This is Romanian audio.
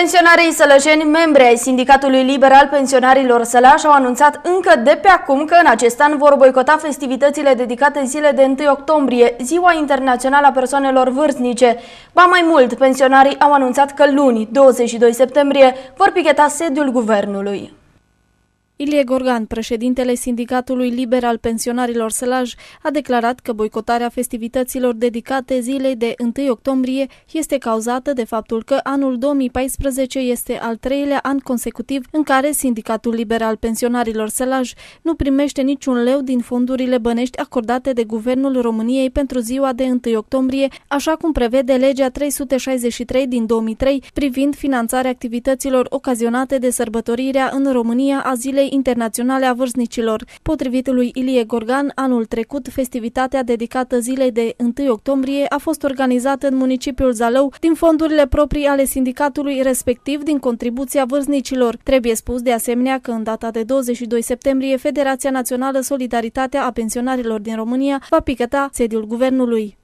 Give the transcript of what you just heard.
Pensionarii sălășeni, membri ai Sindicatului Liberal Pensionarilor Sălaș, au anunțat încă de pe acum că în acest an vor boicota festivitățile dedicate zilei de 1 octombrie, Ziua Internațională a Persoanelor Vârstnice. Ba mai mult, pensionarii au anunțat că luni, 22 septembrie, vor picheta sediul guvernului. Ilie Gorgan, președintele Sindicatului Liber al Pensionarilor Sălaj, a declarat că boicotarea festivităților dedicate zilei de 1 octombrie este cauzată de faptul că anul 2014 este al treilea an consecutiv în care Sindicatul Liber al Pensionarilor Sălaj nu primește niciun leu din fondurile bănești acordate de Guvernul României pentru ziua de 1 octombrie, așa cum prevede legea 363 din 2003 privind finanțarea activităților ocazionate de sărbătorirea în România a zilei Internaționale a Vârstnicilor. Potrivit lui Ilie Gorgan, anul trecut, festivitatea dedicată zilei de 1 octombrie a fost organizată în municipiul Zalău din fondurile proprii ale sindicatului, respectiv din contribuția vârstnicilor. Trebuie spus de asemenea că în data de 22 septembrie, Federația Națională Solidaritatea a Pensionarilor din România va picăta sediul guvernului.